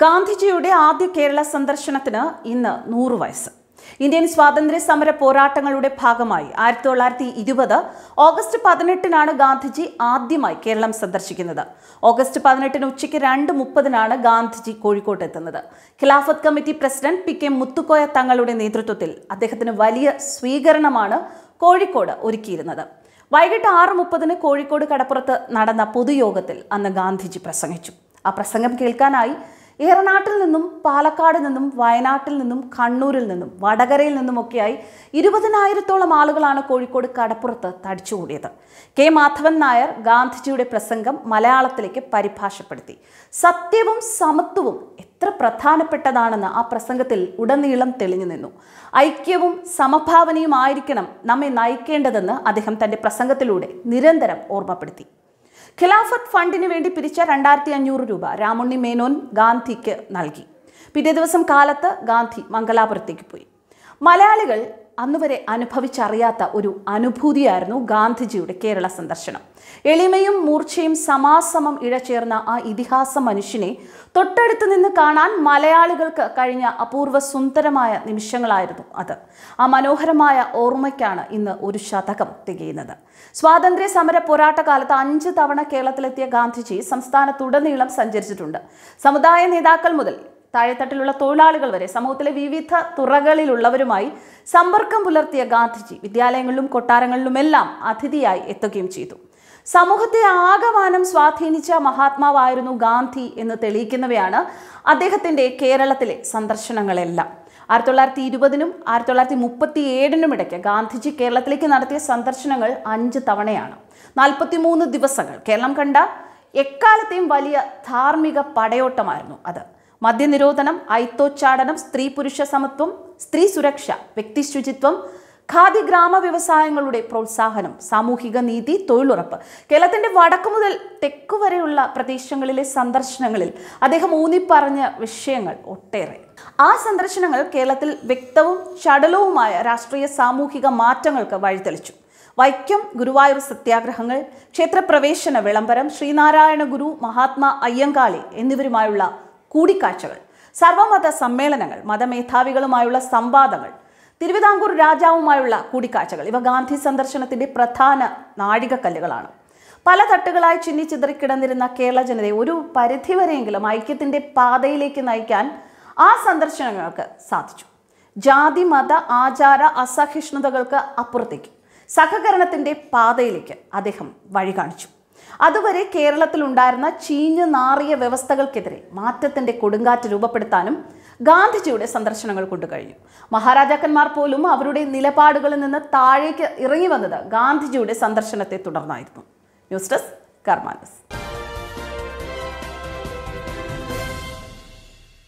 ഗാന്ധിജിയുടെ ആദ്യ കേരള സന്ദർശനത്തിന് ഇന്ന് നൂറ് വയസ്സ് ഇന്ത്യൻ സ്വാതന്ത്ര്യ സമര പോരാട്ടങ്ങളുടെ ഭാഗമായി ആയിരത്തി തൊള്ളായിരത്തി ഇരുപത് ഓഗസ്റ്റ് പതിനെട്ടിനാണ് ഗാന്ധിജി ആദ്യമായി കേരളം സന്ദർശിക്കുന്നത് ഓഗസ്റ്റ് പതിനെട്ടിന് ഉച്ചയ്ക്ക് രണ്ട് മുപ്പതിനാണ് ഗാന്ധിജി കോഴിക്കോട്ട് എത്തുന്നത് Khilafat committee president P K Muthukoya തങ്ങളുടെ നേതൃത്വത്തിൽ അദ്ദേഹത്തിന് വലിയ സ്വീകരണമാണ് കോഴിക്കോട് ഒരുക്കിയിരുന്നത് വൈകിട്ട് ആറ് മുപ്പതിന് കോഴിക്കോട് കടപ്പുറത്ത് നടന്ന പൊതുയോഗത്തിൽ അന്ന് ഗാന്ധിജി പ്രസംഗിച്ചു ആ പ്രസംഗം കേൾക്കാനായി ഏറനാട്ടിൽ നിന്നും പാലക്കാട് നിന്നും വയനാട്ടിൽ നിന്നും കണ്ണൂരിൽ നിന്നും വടകരയിൽ നിന്നുമൊക്കെയായി ഇരുപതിനായിരത്തോളം ആളുകളാണ് കോഴിക്കോട് കടപ്പുറത്ത് തടിച്ചുകൂടിയത് കെ മാധവൻ നായർ ഗാന്ധിജിയുടെ പ്രസംഗം മലയാളത്തിലേക്ക് പരിഭാഷപ്പെടുത്തി സത്യവും സമത്വവും എത്ര പ്രധാനപ്പെട്ടതാണെന്ന് ആ പ്രസംഗത്തിൽ ഉടനീളം തെളിഞ്ഞു നിന്നു ഐക്യവും സമഭാവനയും ആയിരിക്കണം നമ്മെ നയിക്കേണ്ടതെന്ന് അദ്ദേഹം തൻ്റെ പ്രസംഗത്തിലൂടെ നിരന്തരം ഓർമ്മപ്പെടുത്തി ഖിലാഫത്ത് ഫണ്ടിന് വേണ്ടി പിരിച്ച രണ്ടായിരത്തി അഞ്ഞൂറ് രൂപ രാമുണ്ണി മേനോൻ ഗാന്ധിക്ക് നൽകി പിറ്റേ ദിവസം കാലത്ത് ഗാന്ധി മംഗലാപുരത്തേക്ക് പോയി മലയാളികൾ അന്നുവരെ അനുഭവിച്ചറിയാത്ത ഒരു അനുഭൂതിയായിരുന്നു ഗാന്ധിജിയുടെ കേരള സന്ദർശനം എളിമയും മൂർച്ചയും സമാസമം ഇഴചേർന്ന ആ ഇതിഹാസ മനുഷ്യനെ തൊട്ടടുത്ത് നിന്ന് കാണാൻ മലയാളികൾക്ക് കഴിഞ്ഞ അപൂർവ സുന്ദരമായ നിമിഷങ്ങളായിരുന്നു അത് ആ മനോഹരമായ ഓർമ്മയ്ക്കാണ് ഇന്ന് ഒരു ശതകം തികയുന്നത് സ്വാതന്ത്ര്യ സമര പോരാട്ട കാലത്ത് അഞ്ച് തവണ കേരളത്തിലെത്തിയ ഗാന്ധിജി സംസ്ഥാനത്തുടനീളം സഞ്ചരിച്ചിട്ടുണ്ട് സമുദായ നേതാക്കൾ മുതൽ താഴെത്തട്ടിലുള്ള തൊഴിലാളികൾ വരെ സമൂഹത്തിലെ വിവിധ തുറകളിലുള്ളവരുമായി സമ്പർക്കം പുലർത്തിയ ഗാന്ധിജി വിദ്യാലയങ്ങളിലും കൊട്ടാരങ്ങളിലുമെല്ലാം അതിഥിയായി എത്തുകയും ചെയ്തു സമൂഹത്തെ ആകമാനം സ്വാധീനിച്ച മഹാത്മാവായിരുന്നു ഗാന്ധി എന്ന് തെളിയിക്കുന്നവയാണ് അദ്ദേഹത്തിൻ്റെ കേരളത്തിലെ സന്ദർശനങ്ങളെല്ലാം ആയിരത്തി തൊള്ളായിരത്തി ഇരുപതിനും ആയിരത്തി തൊള്ളായിരത്തി മുപ്പത്തി ഏഴിനും ഇടയ്ക്ക് ഗാന്ധിജി കേരളത്തിലേക്ക് നടത്തിയ സന്ദർശനങ്ങൾ അഞ്ച് തവണയാണ് മൂന്ന് ദിവസങ്ങൾ കേരളം കണ്ട എക്കാലത്തെയും വലിയ ധാർമ്മിക പടയോട്ടമായിരുന്നു അത് മദ്യനിരോധനം ഐത്തോച്ചാടനം സ്ത്രീ പുരുഷ സമത്വം സ്ത്രീ സുരക്ഷ വ്യക്തി ശുചിത്വം ഖാദി ഗ്രാമ വ്യവസായങ്ങളുടെ പ്രോത്സാഹനം സാമൂഹിക നീതി തൊഴിലുറപ്പ് കേരളത്തിന്റെ വടക്കു മുതൽ തെക്കു വരെയുള്ള പ്രദേശങ്ങളിലെ സന്ദർശനങ്ങളിൽ അദ്ദേഹം ഊന്നിപ്പറഞ്ഞ വിഷയങ്ങൾ ഒട്ടേറെ ആ സന്ദർശനങ്ങൾ കേരളത്തിൽ വ്യക്തവും ചടലവുമായ രാഷ്ട്രീയ സാമൂഹിക മാറ്റങ്ങൾക്ക് വഴിതെളിച്ചു വൈക്കം ഗുരുവായൂർ സത്യാഗ്രഹങ്ങൾ ക്ഷേത്രപ്രവേശന വിളംബരം ശ്രീനാരായണ ഗുരു മഹാത്മാ അയ്യങ്കാളി എന്നിവരുമായുള്ള കൂടിക്കാഴ്ചകൾ സർവമത സമ്മേളനങ്ങൾ മതമേധാവികളുമായുള്ള സംവാദങ്ങൾ തിരുവിതാംകൂർ രാജാവുമായുള്ള കൂടിക്കാഴ്ചകൾ ഇവ ഗാന്ധി സന്ദർശനത്തിന്റെ പ്രധാന നാഴികക്കല്ലുകളാണ് പല തട്ടുകളായി ചിന്നി ചിതറിക്കിടന്നിരുന്ന കേരള ജനതയെ ഒരു പരിധിവരെയെങ്കിലും ഐക്യത്തിന്റെ പാതയിലേക്ക് നയിക്കാൻ ആ സന്ദർശനങ്ങൾക്ക് സാധിച്ചു ജാതി മത ആചാര അസഹിഷ്ണുതകൾക്ക് അപ്പുറത്തേക്ക് സഹകരണത്തിന്റെ പാതയിലേക്ക് അദ്ദേഹം വഴി കാണിച്ചു അതുവരെ കേരളത്തിൽ ഉണ്ടായിരുന്ന ചീഞ്ഞു നാറിയ വ്യവസ്ഥകൾക്കെതിരെ മാറ്റത്തിന്റെ കൊടുങ്കാറ്റ് രൂപപ്പെടുത്താനും ഗാന്ധിജിയുടെ സന്ദർശനങ്ങൾ കൊണ്ടു കഴിഞ്ഞു മഹാരാജാക്കന്മാർ പോലും അവരുടെ നിലപാടുകളിൽ നിന്ന് താഴേക്ക് ഇറങ്ങി വന്നത് ഗാന്ധിജിയുടെ സന്ദർശനത്തെ തുടർന്നായിരുന്നു ന്യൂസ് ഡെസ്ക് കർമാനസ്